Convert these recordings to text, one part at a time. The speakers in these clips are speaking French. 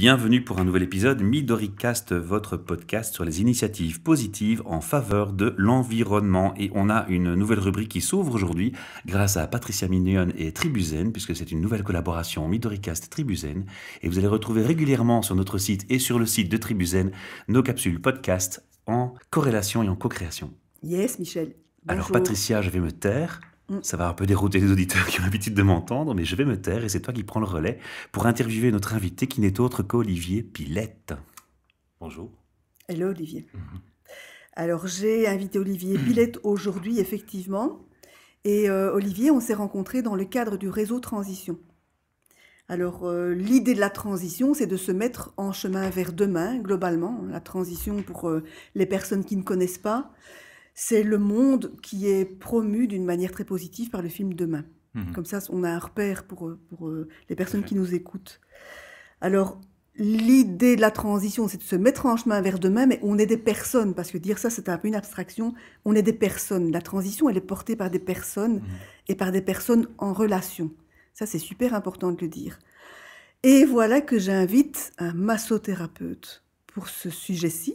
Bienvenue pour un nouvel épisode MidoriCast, votre podcast sur les initiatives positives en faveur de l'environnement. Et on a une nouvelle rubrique qui s'ouvre aujourd'hui grâce à Patricia Mignon et Tribuzen, puisque c'est une nouvelle collaboration MidoriCast Tribuzen. Et vous allez retrouver régulièrement sur notre site et sur le site de Tribuzen nos capsules podcast en corrélation et en co-création. Yes, Michel. Alors Patricia, je vais me taire Mm. Ça va un peu dérouter les auditeurs qui ont l'habitude de m'entendre, mais je vais me taire et c'est toi qui prends le relais pour interviewer notre invité qui n'est autre qu'Olivier Pilette. Bonjour. Hello Olivier. Mhm. Alors j'ai invité Olivier mm. Pilette aujourd'hui effectivement. Et euh, Olivier, on s'est rencontré dans le cadre du réseau Transition. Alors euh, l'idée de la transition, c'est de se mettre en chemin vers demain, globalement. La transition pour euh, les personnes qui ne connaissent pas, c'est le monde qui est promu d'une manière très positive par le film Demain. Mhm. Comme ça, on a un repère pour, euh, euh, les personnes qui nous écoutent. Alors, l'idée de la transition, c'est de se mettre en chemin vers demain, mais on est des personnes, parce que dire ça, c'est un peu une abstraction, on est des personnes. La transition, elle est portée par des personnes mhm. et par des personnes en relation. Ça, c'est super important de le dire. Et voilà que j'invite un massothérapeute pour ce sujet-ci,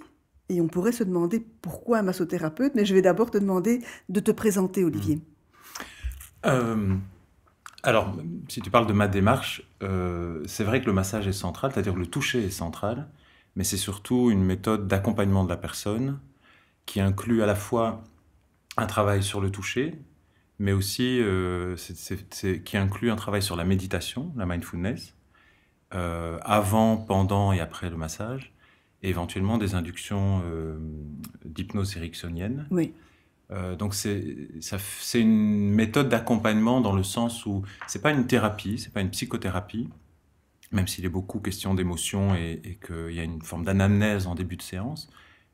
et on pourrait se demander pourquoi un massothérapeute, mais je vais d'abord te demander de te présenter, Olivier. Mmh. Euh, alors, si tu parles de ma démarche, euh, c'est vrai que le massage est central, c'est-à-dire le toucher est central, mais c'est surtout une méthode d'accompagnement de la personne qui inclut à la fois un travail sur le toucher, mais aussi euh, qui inclut un travail sur la méditation, la mindfulness, avant, pendant et après le massage éventuellement des inductions euh, d'hypnose ericksonienne. Euh, donc c'est une méthode d'accompagnement dans le sens où c'est pas une thérapie, c'est pas une psychothérapie, même s'il est beaucoup question d'émotion et, qu'il y a une forme d'anamnèse en début de séance.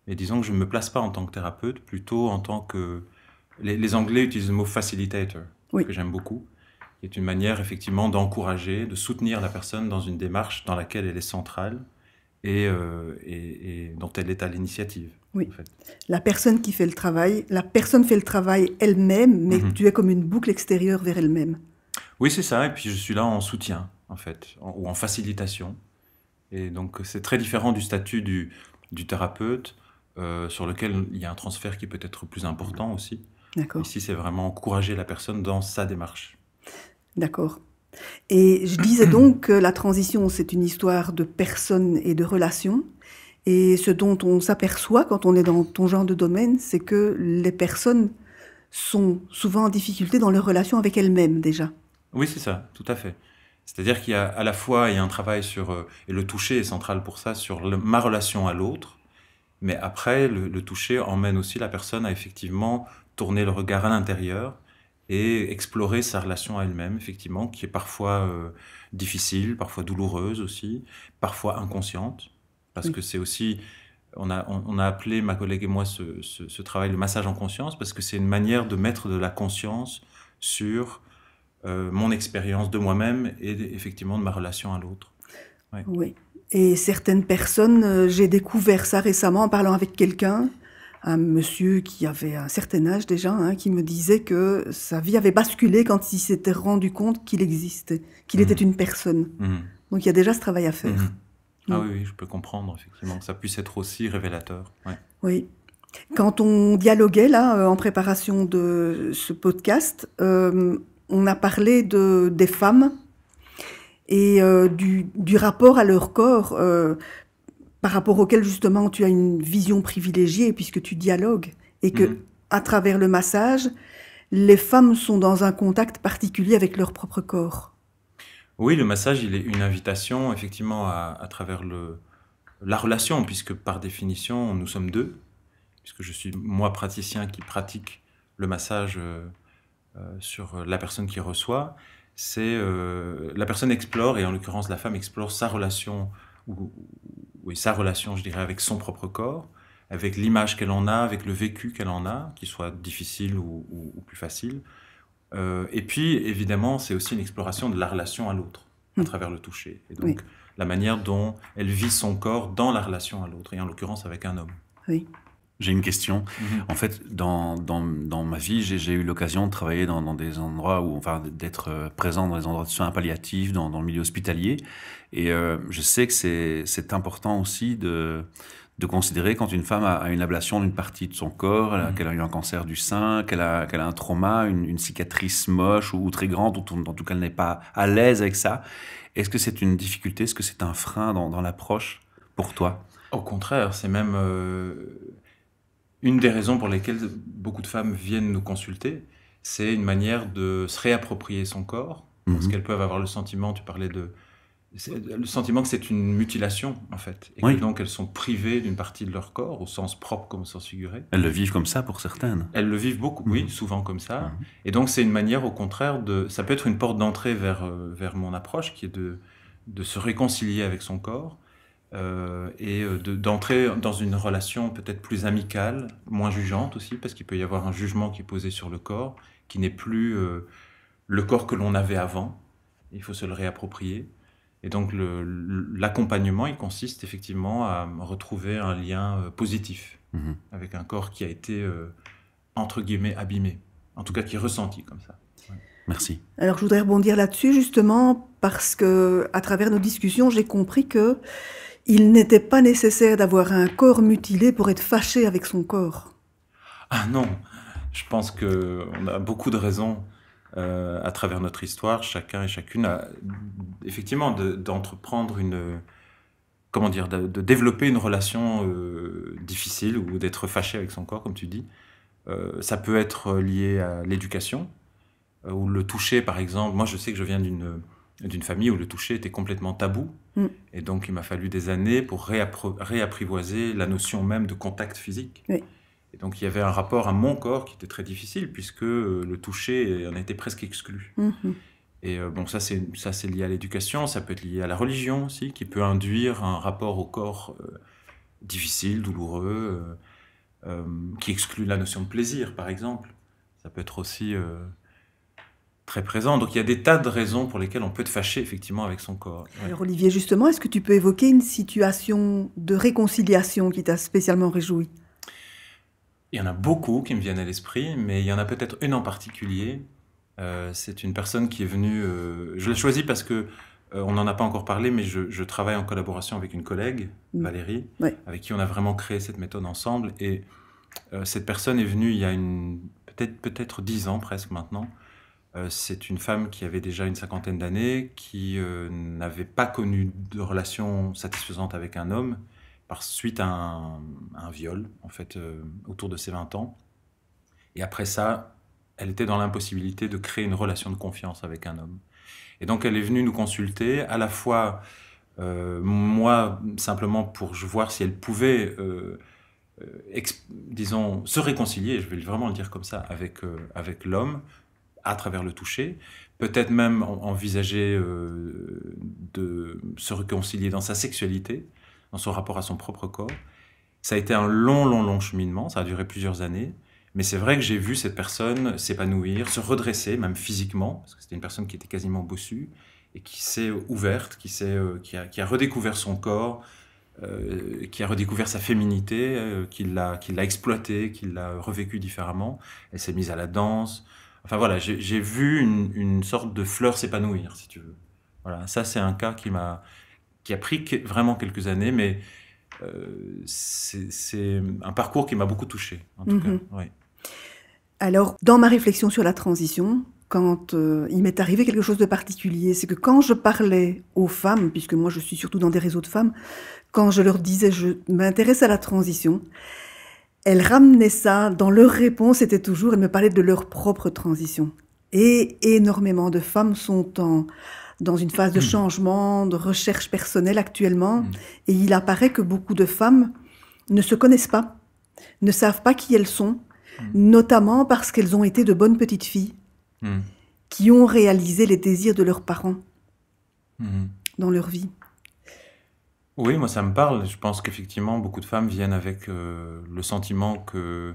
Mais disons que je ne me place pas en tant que thérapeute, plutôt en tant que... Les, Anglais utilisent le mot facilitator, que j'aime beaucoup, qui est une manière effectivement d'encourager, de soutenir la personne dans une démarche dans laquelle elle est centrale, euh, et, dont elle est à l'initiative. La personne qui fait le travail, la personne fait le travail elle-même, mais mhm. tu es comme une boucle extérieure vers elle-même. Oui, c'est ça. Et puis je suis là en soutien, en fait, ou en facilitation. Et donc c'est très différent du statut du, thérapeute, euh, sur lequel il y a un transfert qui peut être plus important aussi. D'accord. Ici, c'est vraiment encourager la personne dans sa démarche. D'accord. Et je disais donc que la transition, c'est une histoire de personnes et de relations. Et ce dont on s'aperçoit quand on est dans ton genre de domaine, c'est que les personnes sont souvent en difficulté dans leur relations avec elles-mêmes déjà. Oui, c'est ça, tout à fait. C'est-à-dire qu'il y a à la fois il y a un travail sur, euh, et le toucher est central pour ça, sur ma relation à l'autre, mais après, le toucher emmène aussi la personne à effectivement tourner le regard à l'intérieur et explorer sa relation à elle-même, effectivement, qui est parfois euh, difficile, parfois douloureuse aussi, parfois inconsciente, parce que c'est aussi, on a, on, a, appelé ma collègue et moi ce, ce, travail le massage en conscience, parce que c'est une manière de mettre de la conscience sur euh, mon expérience de moi-même et effectivement de ma relation à l'autre. Oui. Et certaines personnes, euh, j'ai découvert ça récemment en parlant avec quelqu'un, un monsieur qui avait un certain âge déjà, hein, qui me disait que sa vie avait basculé quand il s'était rendu compte qu'il existait, qu'il mhm. était une personne. Mhm. Donc il y a déjà ce travail à faire. Mhm. Ah oui, je peux comprendre, effectivement, que ça puisse être aussi révélateur. Oui. Quand on dialoguait, là, euh, en préparation de ce podcast, euh, on a parlé de, des femmes et euh, du, rapport à leur corps, par rapport auquel justement tu as une vision privilégiée puisque tu dialogues et que mhm. à travers le massage, les femmes sont dans un contact particulier avec leur propre corps. Oui, le massage, il est une invitation effectivement à, travers le, la relation puisque par définition, nous sommes deux, puisque je suis moi praticien qui pratique le massage euh, euh, sur la personne qui reçoit. C'est euh, la personne explore et en l'occurrence la femme explore sa relation oui, sa relation, je dirais, avec son propre corps, avec l'image qu'elle en a, avec le vécu qu'elle en a, qu'il soit difficile ou, plus facile. Euh, et puis, évidemment, c'est aussi une exploration de la relation à l'autre, à mmh. travers le toucher. Et donc, la manière dont elle vit son corps dans la relation à l'autre, et en l'occurrence avec un homme. Oui. J'ai une question. Mhm. En fait, dans, dans, dans ma vie, j'ai eu l'occasion de travailler dans, dans, des endroits où, enfin, d'être euh, présent dans des endroits de soins palliatifs, dans, le milieu hospitalier. Et euh, je sais que c'est important aussi de, de considérer quand une femme a, une ablation d'une partie de son corps, mhm. qu'elle a eu un cancer du sein, qu'elle a, a, un trauma, une, cicatrice moche ou, très grande, ou en tout cas elle n'est pas à l'aise avec ça. Est-ce que c'est une difficulté Est-ce que c'est un frein dans, l'approche pour toi Au contraire, c'est même. Euh, une des raisons pour lesquelles beaucoup de femmes viennent nous consulter, c'est une manière de se réapproprier son corps, parce mhm. qu'elles peuvent avoir le sentiment, tu parlais de... Le sentiment que c'est une mutilation, en fait. Et donc elles sont privées d'une partie de leur corps, au sens propre comme au sens figuré. Elles le vivent comme ça pour certaines. Elles le vivent beaucoup, oui, mhm. souvent comme ça. Mhm. Et donc c'est une manière, au contraire, de. Ça peut être une porte d'entrée vers, euh, mon approche, qui est de se réconcilier avec son corps, euh, et euh, d'entrer dans une relation peut-être plus amicale, moins jugeante aussi, parce qu'il peut y avoir un jugement qui est posé sur le corps, qui n'est plus euh, le corps que l'on avait avant. Il faut se le réapproprier. Et donc l'accompagnement, il consiste effectivement à retrouver un lien positif mhm. avec un corps qui a été, entre guillemets, abîmé, en tout cas qui est ressenti comme ça. Merci. Alors je voudrais rebondir là-dessus justement parce que à travers nos discussions, j'ai compris que il n'était pas nécessaire d'avoir un corps mutilé pour être fâché avec son corps. Ah non, je pense que on a beaucoup de raisons euh, à travers notre histoire, chacun et chacune, a, effectivement, d'entreprendre une, comment dire, de, développer une relation euh, difficile ou d'être fâché avec son corps, comme tu dis. Euh, ça peut être lié à l'éducation ou le toucher, par exemple. Moi, je sais que je viens d'une d'une famille où le toucher était complètement tabou. Mm. Et donc, il m'a fallu des années pour réapprivoiser la notion même de contact physique. Et donc, il y avait un rapport à mon corps qui était très difficile, puisque euh, le toucher en était presque exclu. Mm-hmm. Et euh, bon, ça, c'est lié à l'éducation, ça peut être lié à la religion aussi, qui peut induire un rapport au corps euh, difficile, douloureux, qui exclut la notion de plaisir, par exemple. Ça peut être aussi très présent. Donc il y a des tas de raisons pour lesquelles on peut être fâché effectivement avec son corps. Alors Olivier, justement, est-ce que tu peux évoquer une situation de réconciliation qui t'a spécialement réjoui Il y en a beaucoup qui me viennent à l'esprit, mais il y en a peut-être une en particulier. Euh, c'est une personne qui est venue, euh, je l'ai choisie parce que euh, on n'en a pas encore parlé, mais je, travaille en collaboration avec une collègue, mm. Valérie, avec qui on a vraiment créé cette méthode ensemble. Et cette personne est venue il y a peut-être peut-être dix ans presque maintenant, euh, c'est une femme qui avait déjà une cinquantaine d'années, qui euh, n'avait pas connu de relation satisfaisante avec un homme, par suite à un, viol, en fait, euh, autour de ses 20 ans. Et après ça, elle était dans l'impossibilité de créer une relation de confiance avec un homme. Et donc elle est venue nous consulter, à la fois moi simplement pour voir si elle pouvait, disons, se réconcilier, je vais vraiment le dire comme ça, avec, avec l'homme, à travers le toucher, peut-être même envisager euh, de se réconcilier dans sa sexualité, dans son rapport à son propre corps. Ça a été un long, long, long cheminement, ça a duré plusieurs années, mais c'est vrai que j'ai vu cette personne s'épanouir, se redresser, même physiquement, parce que c'était une personne qui était quasiment bossue, et qui s'est ouverte, qui, euh, qui, a, redécouvert son corps, euh, qui a redécouvert sa féminité, qui l'a exploitée, qui l'a revécue différemment. Elle s'est mise à la danse, Enfin voilà, j'ai vu une, sorte de fleur s'épanouir, si tu veux. Voilà, ça c'est un cas qui m'a qui a pris vraiment quelques années, mais euh, c'est un parcours qui m'a beaucoup touché, en tout mhm. cas. Alors, dans ma réflexion sur la transition, quand euh, il m'est arrivé quelque chose de particulier, c'est que quand je parlais aux femmes, puisque moi je suis surtout dans des réseaux de femmes, quand je leur disais je m'intéresse à la transition, elle ramenait ça dans leur réponse, c'était toujours, elle me parlait de leur propre transition. Et énormément de femmes sont en, dans une phase de hmm. changement, de recherche personnelle actuellement, hmm. et il apparaît que beaucoup de femmes ne se connaissent pas, ne savent pas qui elles sont, hmm. notamment parce qu'elles ont été de bonnes petites filles, qui ont réalisé les désirs de leurs parents dans leur vie. Oui, moi ça me parle. Je pense qu'effectivement, beaucoup de femmes viennent avec euh, le sentiment que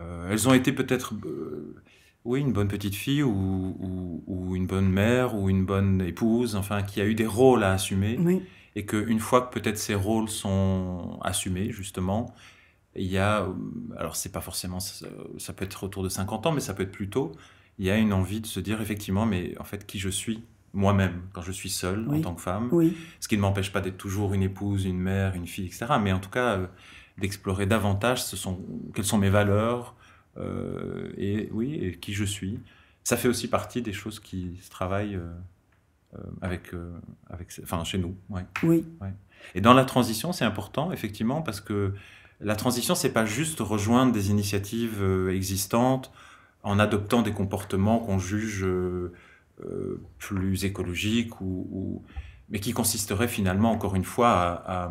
euh, elles ont été peut-être, euh, oui, une bonne petite fille ou, une bonne mère ou une bonne épouse, enfin, qui a eu des rôles à assumer. Et qu'une fois que peut-être ces rôles sont assumés, justement, il y a, alors c'est pas forcément, ça peut être autour de 50 ans, mais ça peut être plus tôt, il y a une envie de se dire effectivement, mais en fait, qui je suis moi-même quand je suis seul en tant que femme. Ce qui ne m'empêche pas d'être toujours une épouse, une mère, une fille, etc. Mais en tout cas, euh, d'explorer davantage ce sont, quelles sont mes valeurs euh, et, oui, et qui je suis. Ça fait aussi partie des choses qui se travaillent euh, avec, avec, enfin, chez nous. Oui. Et dans la transition, c'est important, effectivement, parce que la transition, c'est pas juste rejoindre des initiatives existantes en adoptant des comportements qu'on juge euh, plus écologique, ou, mais qui consisterait finalement, encore une fois, à,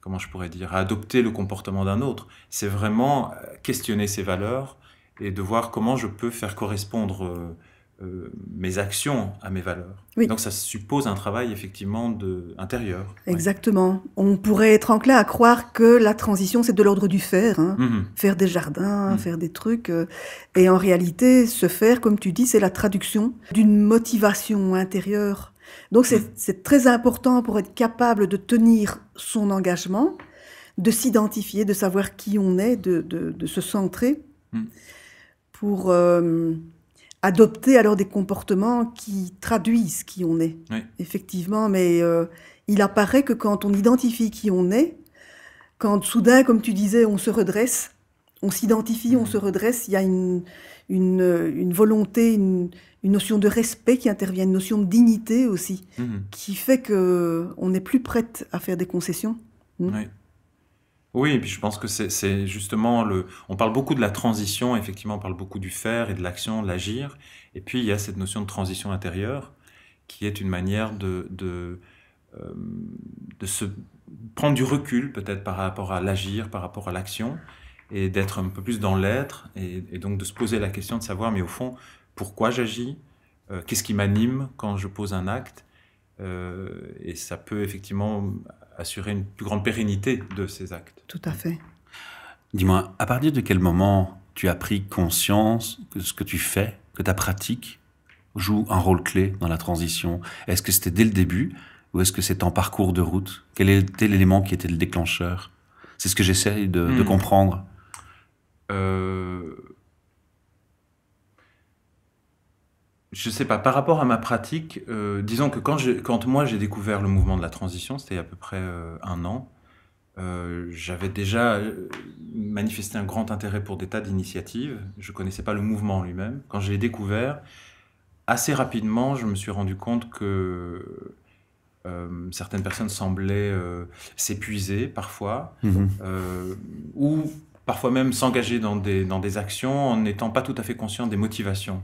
comment je pourrais dire, à adopter le comportement d'un autre. C'est vraiment euh, questionner ses valeurs et de voir comment je peux faire correspondre euh, euh, mes actions à mes valeurs. Donc ça suppose un travail effectivement de, intérieur. Exactement. On pourrait être enclin à croire que la transition, c'est de l'ordre du faire. Hein. Mhm. Faire des jardins, mhm. faire des trucs. Euh, et en réalité, ce faire, comme tu dis, c'est la traduction d'une motivation intérieure. Donc mhm. c'est très important pour être capable de tenir son engagement, de s'identifier, de savoir qui on est, de, se centrer pour... Euh, adopter alors des comportements qui traduisent qui on est. Effectivement, mais euh, il apparaît que quand on identifie qui on est, quand soudain, comme tu disais, on se redresse, on s'identifie, on se redresse, il y a une, volonté, une, notion de respect qui intervient, une notion de dignité aussi, mmh qui fait que on plus prête à faire des concessions. Mmh. Oui. Oui, puis je pense que c'est justement le. On parle beaucoup de la transition, effectivement, on parle beaucoup du faire et de l'action, de l'agir. Et puis il y a cette notion de transition intérieure qui est une manière de, de, euh, se prendre du recul, peut-être par rapport à l'agir, par rapport à l'action, et d'être un peu plus dans l'être, et, donc de se poser la question de savoir, mais au fond, pourquoi j'agis euh, Qu'est-ce qui m'anime quand je pose un acte euh, Et ça peut effectivement assurer une plus grande pérennité de ces actes. Tout à fait. Dis-moi, à partir de quel moment tu as pris conscience que ce que tu fais, que ta pratique joue un rôle clé dans la transition Est-ce que c'était dès le début ou est-ce que c'est en parcours de route Quel était l'élément qui était le déclencheur C'est ce que j'essaye de, hmm. comprendre. Euh, je sais pas, par rapport à ma pratique, euh, disons que quand, moi j'ai découvert le mouvement de la transition, c'était à peu près euh, un an, euh, j'avais déjà manifesté un grand intérêt pour des tas d'initiatives. Je connaissais pas le mouvement lui-même. Quand je l'ai découvert, assez rapidement, je me suis rendu compte que certaines personnes semblaient s'épuiser parfois, mmh ou parfois même s'engager dans des, dans des actions en n'étant pas tout à fait conscient des motivations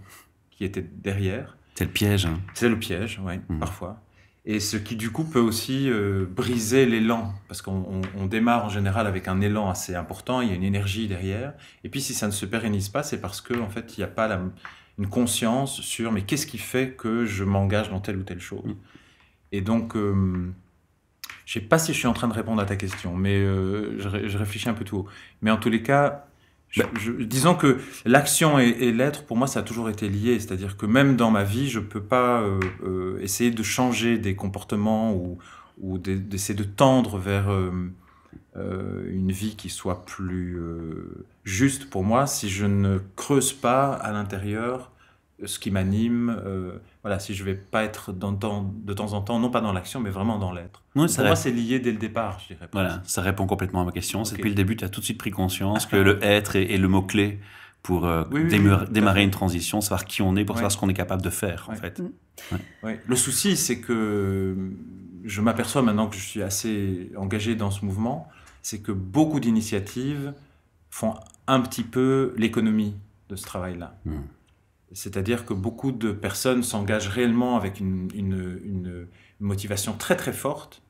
qui était derrière. C'est le piège. Hein. C'est le piège, oui, hmm. parfois. Et ce qui, du coup, peut aussi euh, briser l'élan, parce qu'on démarre en général avec un élan assez important, il y a une énergie derrière. Et puis, si ça ne se pérennise pas, c'est parce qu'en en fait, il n'y a pas une conscience sur mais qu'est-ce qui fait que je m'engage dans telle ou telle chose. Hmm. Et donc, euh, je ne sais pas si je suis en train de répondre à ta question, mais euh, je, je réfléchis un peu tout haut. Mais en tous les cas, ben, disons que l'action et, l'être, pour moi, ça a toujours été lié. C'est-à-dire que même dans ma vie, je ne peux pas euh, euh, essayer de changer des comportements ou, d'essayer de tendre vers euh, une vie qui soit plus juste pour moi si je ne creuse pas à l'intérieur ce qui m'anime. Euh, voilà, si je vais pas être dans, de temps en temps, non pas dans l'action, mais vraiment dans l'être. Pour moi, c'est lié dès le départ, je dirais. Voilà, ça répond complètement à ma question. C'est depuis le début, tu as tout de suite pris conscience que le être est, le mot-clé pour euh, démarrer une transition, savoir qui on est, pour savoir ce qu'on est capable de faire, en fait. Mm. Le souci, c'est que je m'aperçois maintenant que je suis assez engagé dans ce mouvement, c'est que beaucoup d'initiatives font un petit peu l'économie de ce travail-là. Mm. C'est-à-dire que beaucoup de personnes s'engagent réellement avec une, motivation très très forte,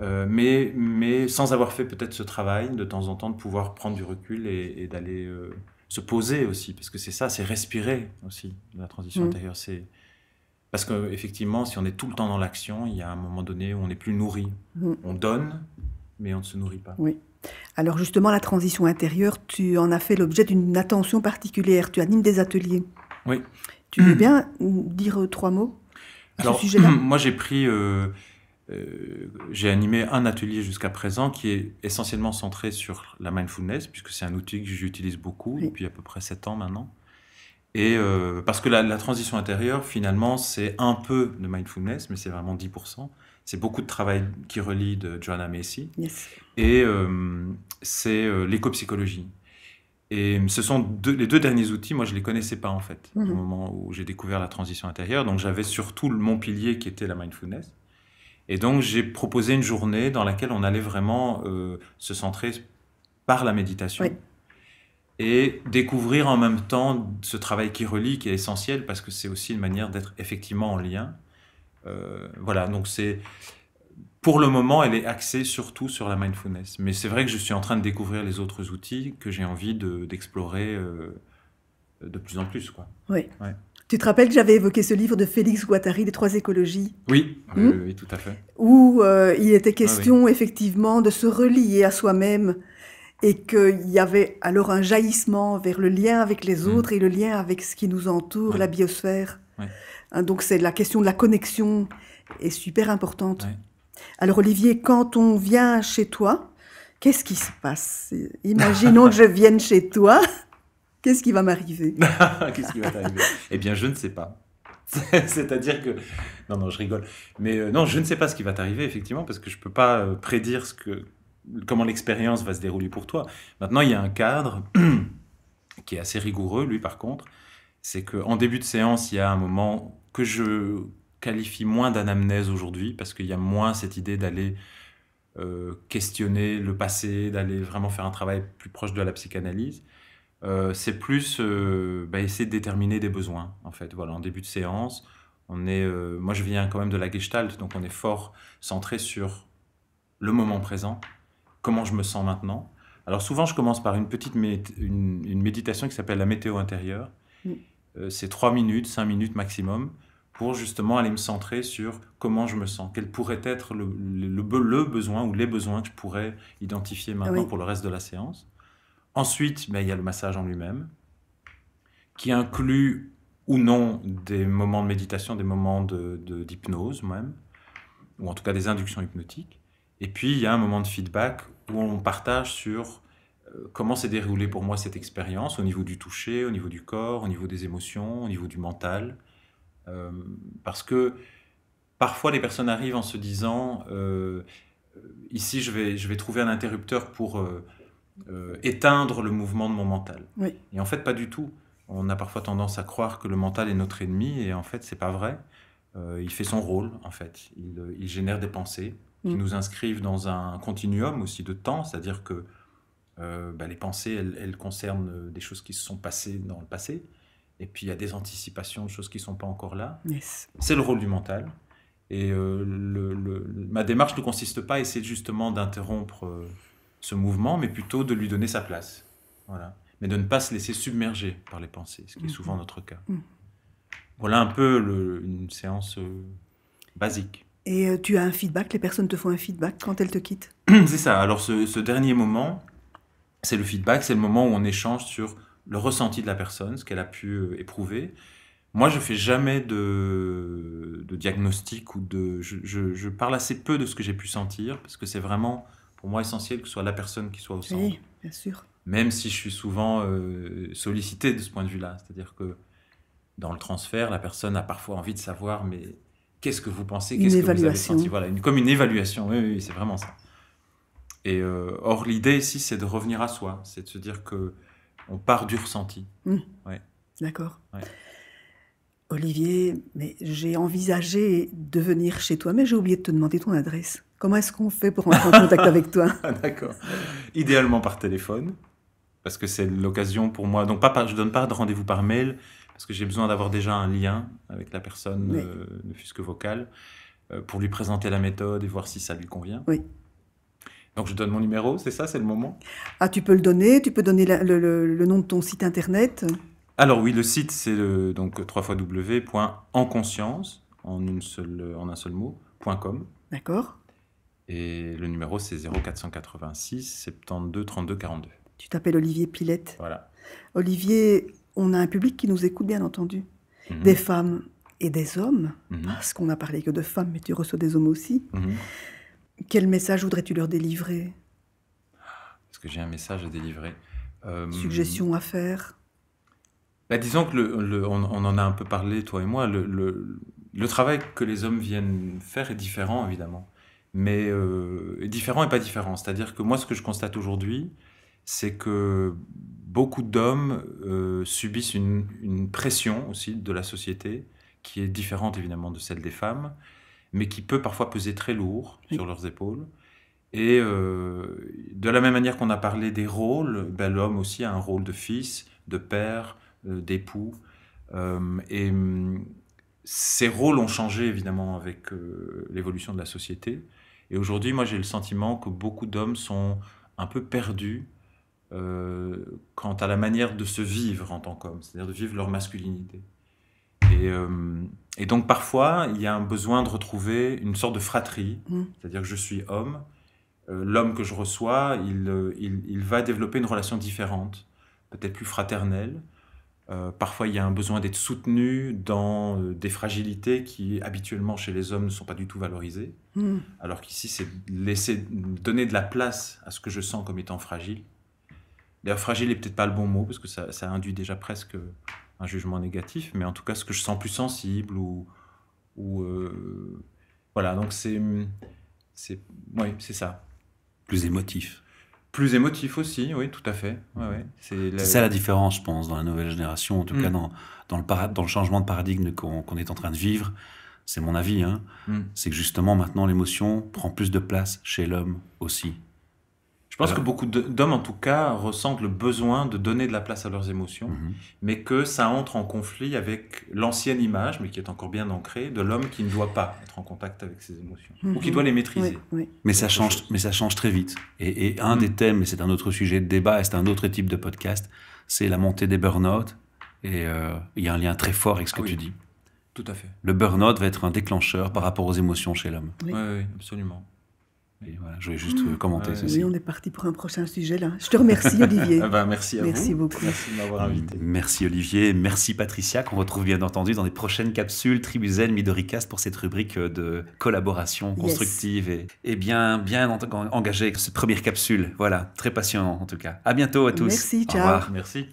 euh, mais, sans avoir fait peut-être ce travail de temps en temps de pouvoir prendre du recul et, d'aller euh, se poser aussi, parce que c'est ça, c'est respirer aussi la transition intérieure. Mm. C'est parce qu'effectivement, si on est tout le temps dans l'action, il y a un moment donné où on n'est plus nourri. Mm. On donne, mais on ne se nourrit pas. Oui. Alors justement, la transition intérieure, tu en as fait l'objet d'une attention particulière. Tu animes des ateliers. Tu veux bien dire euh, trois mots sur ce sujet-là Moi, j'ai pris. Euh, euh, j'ai animé un atelier jusqu'à présent qui est essentiellement centré sur la mindfulness, puisque c'est un outil que j'utilise beaucoup depuis à peu près 7 ans maintenant. Et parce que la, transition intérieure, finalement, c'est un peu de mindfulness, mais c'est vraiment 10%. C'est beaucoup de travail qui relie de Joanna Macy. Et c'est l'éco-psychologie. Et ce sont les deux derniers outils, moi je ne les connaissais pas en fait, au mhm. moment où j'ai découvert la transition intérieure. Donc j'avais surtout mon pilier qui était la mindfulness. Et donc j'ai proposé une journée dans laquelle on allait vraiment euh, se centrer par la méditation. Et découvrir en même temps ce travail qui relie, qui est essentiel, parce que c'est aussi une manière d'être effectivement en lien. Euh, voilà, donc c'est pour le moment, elle est axée surtout sur la mindfulness. Mais c'est vrai que je suis en train de découvrir les autres outils que j'ai envie d'explorer euh, de, plus en plus. Quoi. Oui. Tu te rappelles que j'avais évoqué ce livre de Félix Guattari, Les trois écologies Oui, hmm? tout à fait. Où euh, il était question ah effectivement de se relier à soi-même et qu'il y avait alors un jaillissement vers le lien avec les hmm. autres et le lien avec ce qui nous entoure, la biosphère. Hein, donc c'est la question de la connexion est super importante. Alors Olivier, quand on vient chez toi, qu'est-ce qui se passe Imaginons que je vienne chez toi, qu'est-ce qui va m'arriver Qu'est-ce qui va t'arriver Eh bien, je ne sais pas. C'est-à-dire que... Non, non, je rigole. Mais euh, non, je ne sais pas ce qui va t'arriver, effectivement, parce que je ne peux pas euh, prédire ce que... comment l'expérience va se dérouler pour toi. Maintenant, il y a un cadre qui est assez rigoureux, lui, par contre. C'est qu'en début de séance, il y a un moment que je qualifie moins d'anamnèse aujourd'hui parce qu'il y a moins cette idée d'aller euh, questionner le passé, d'aller vraiment faire un travail plus proche de la psychanalyse. Euh, c'est plus euh, bah, essayer de déterminer des besoins en fait. Voilà, en début de séance, on est, moi je viens quand même de la Gestalt, donc on est fort centré sur le moment présent, comment je me sens maintenant. Alors souvent je commence par une petite une, méditation qui s'appelle la météo intérieure. Mm. c'est trois minutes, cinq minutes maximum pour justement aller me centrer sur comment je me sens, quel pourrait être le, le, besoin ou les besoins que je pourrais identifier maintenant pour le reste de la séance. Ensuite, ben, il y a le massage en lui-même, qui inclut ou non des moments de méditation, des moments d'hypnose de, d'hypnose même, ou en tout cas des inductions hypnotiques. Et puis, il y a un moment de feedback où on partage sur euh, comment s'est déroulée pour moi cette expérience au niveau du toucher, au niveau du corps, au niveau des émotions, au niveau du mental, euh, parce que parfois les personnes arrivent en se disant, euh, ici je vais, je vais trouver un interrupteur pour euh, éteindre le mouvement de mon mental. Et en fait, pas du tout. On a parfois tendance à croire que le mental est notre ennemi, et en fait, c'est pas vrai. il fait son rôle, en fait. Il, génère des pensées qui mm. nous inscrivent dans un continuum aussi de temps, c'est-à-dire que bah, les pensées, elles, concernent des choses qui se sont passées dans le passé, et puis, il y a des anticipations des choses qui ne sont pas encore là. C'est le rôle du mental. Et euh, le, ma démarche ne consiste pas à essayer justement d'interrompre euh, ce mouvement, mais plutôt de lui donner sa place. Voilà. Mais de ne pas se laisser submerger par les pensées, ce qui est souvent mm-hmm. notre cas. Mm. Voilà un peu une séance euh, basique. Et tu as un feedback, les personnes te font un feedback quand elles te quittent C'est ça. Alors ce dernier moment, c'est le feedback, c'est le moment où on échange sur le ressenti de la personne, ce qu'elle a pu euh, éprouver. Moi, je fais jamais de, diagnostic ou de. Je, parle assez peu de ce que j'ai pu sentir parce que c'est vraiment pour moi essentiel que ce soit la personne qui soit au centre. Oui, bien sûr. Même si je suis souvent euh, sollicité de ce point de vue-là, c'est-à-dire que dans le transfert, la personne a parfois envie de savoir, mais qu'est-ce que vous pensez, qu'est-ce que vous avez senti, voilà, une, comme une évaluation. Oui, oui, c'est vraiment ça. Et euh, or, l'idée ici, c'est de revenir à soi, c'est de se dire que on part du ressenti. Mmh. D'accord. Olivier, mais j'ai envisagé de venir chez toi, mais j'ai oublié de te demander ton adresse. Comment est-ce qu'on fait pour entrer en contact avec toi ah, D'accord. Idéalement par téléphone, parce que c'est l'occasion pour moi. Donc pas je donne pas de rendez-vous par mail, parce que j'ai besoin d'avoir déjà un lien avec la personne, ne fût-ce que vocal, euh, pour lui présenter la méthode et voir si ça lui convient. Oui. Donc je donne mon numéro, c'est ça, c'est le moment Ah, tu peux le donner, tu peux donner le, nom de ton site internet Alors oui, le site c'est donc 3 www.enconscience, en, une seule, en un seul mot, .com. D'accord. Et le numéro c'est 0486 72 32 42. Tu t'appelles Olivier Pilette. Voilà. Olivier, on a un public qui nous écoute bien entendu. Mhm. Des femmes et des hommes, mhm. parce qu'on n'a parlé que de femmes, mais tu reçois des hommes aussi. Mhm. Quel message voudrais-tu leur délivrer Est-ce que j'ai un message à délivrer euh, Suggestion à faire bah, Disons que on, en a un peu parlé, toi et moi, le, travail que les hommes viennent faire est différent, évidemment. Mais euh, différent et pas différent. C'est-à-dire que moi, ce que je constate aujourd'hui, c'est que beaucoup d'hommes euh, subissent une, pression aussi de la société qui est différente évidemment de celle des femmes, mais qui peut parfois peser très lourd sur leurs épaules. Et euh, de la même manière qu'on a parlé des rôles, ben, l'homme aussi a un rôle de fils, de père, euh, d'époux. Euh, et mm, ces rôles ont changé évidemment avec l'évolution de la société. Et aujourd'hui, moi j'ai le sentiment que beaucoup d'hommes sont un peu perdus quant à la manière de se vivre en tant qu'homme, c'est-à-dire de vivre leur masculinité. Et, euh, et, donc parfois, il y a un besoin de retrouver une sorte de fratrie, mm. c'est-à-dire que je suis homme, euh, l'homme que je reçois, euh, il, il, va développer une relation différente, peut-être plus fraternelle. parfois, il y a un besoin d'être soutenu dans des fragilités qui, habituellement, chez les hommes, ne sont pas du tout valorisées. Mm. Alors qu'ici, c'est laisser, donner de la place à ce que je sens comme étant fragile. D'ailleurs, fragile n'est peut-être pas le bon mot, parce que ça induit déjà presque un jugement négatif, mais en tout cas ce que je sens plus sensible ou, ou euh, voilà. Donc c'est c'est c'est ça. Plus émotif. Plus émotif aussi, oui, tout à fait. Ouais, C'est la... ça la différence, je pense, dans la nouvelle génération, en tout mm. cas dans, le dans le changement de paradigme qu'on est en train de vivre. C'est mon avis. Hein. Mm. C'est que justement, maintenant, l'émotion prend plus de place chez l'homme aussi pense que beaucoup d'hommes, en tout cas, ressentent le besoin de donner de la place à leurs émotions, mhm. mais que ça entre en conflit avec l'ancienne image, mais qui est encore bien ancrée, de l'homme qui ne doit pas être en contact avec ses émotions, ou qui mhm. doit les maîtriser. Mais, ça change, mais ça change très vite. Et, un mhm. des thèmes, et c'est un autre sujet de débat, et c'est un autre type de podcast, c'est la montée des burn-out. Et euh, il y a un lien très fort avec ce que ah tu dis. Tout à fait. Le burn-out va être un déclencheur par rapport aux émotions chez l'homme. oui absolument je voulais juste euh, commenter ah ceci. Oui, on est parti pour un prochain sujet là. Je te remercie Olivier. Ah bah, merci à merci Beaucoup. Merci de m'avoir mm. invité. Merci Olivier, merci Patricia qu'on retrouve bien entendu dans les prochaines capsules Tribuzel Midoricast pour cette rubrique euh, de collaboration constructive et, et, bien bien engagée avec cette première capsule. Voilà, très patient, en tout cas. À bientôt à tous. Merci, ciao. Au revoir. Merci.